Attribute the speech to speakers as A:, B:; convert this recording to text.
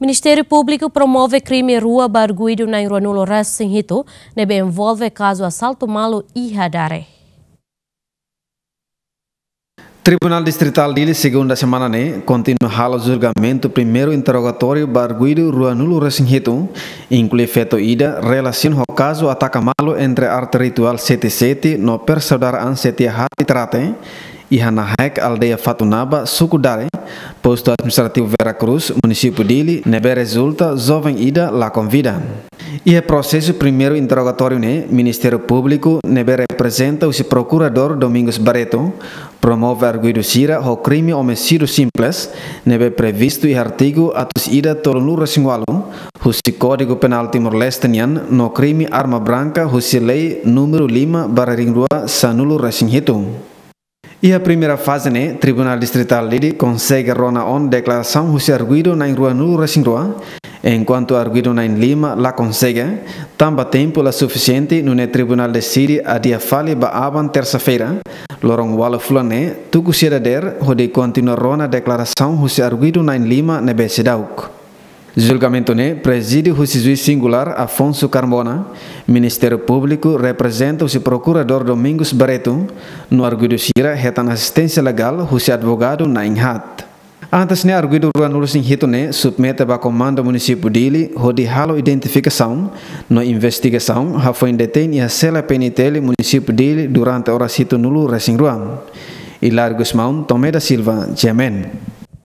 A: Ministério Público promove crime rua barguido na Iruanulo Rasinhito, nebe envolve caso assalto malo e radare.
B: Tribunal Distrital Dili, segunda semana, né, continua o julgamento primeiro interrogatório barguido Ruanulo Resinhito, inclui feto ida relação ao caso ataca malo entre arte ritual 77 no persaudaraan setia hati trate, Ihana Haik, aldeia Fatunaba, Suku Dare, posto administrativo Cruz, município Dili, nebe resulta jovem ida la convida. E é processo primeiro interrogatório né, Ministério Público nebe representa o procurador Domingos Barreto, promove arguido sira o crime homicídio simples, nebe previsto e artigo atus ida tolonura singualo, husi Código Penal Timor-Lestenian no crime arma branca husi lei número 5 barra sanulu sanulo E a primeira fase, né, Tribunal Distrital Lili consegue rona on declaração José Arguido na Ruanu Resingrua, enquanto Arguido na Lima lá consegue, tamba tempo la suficiente no né Tribunal de Siri a dia fale ba aban terça-feira, lorong wala fulane, né, tu sirader, hode continua rona declaração José Arguido na Lima nebe sedauk. Julgamento né? Presídio o juiz singular Afonso Carmona, Ministério Público representa o procurador Domingos Barreto, no arguido Sira reta assistência legal o advogado na Inhat. Antes né arguido Ruanulus Inhito né submete para comando município Dili rodi halo identificação no investigação ha foi e a cela penitele município Dili durante hora sito nulo resing ruam. E Largos Maun Tomé da Silva, Gemen.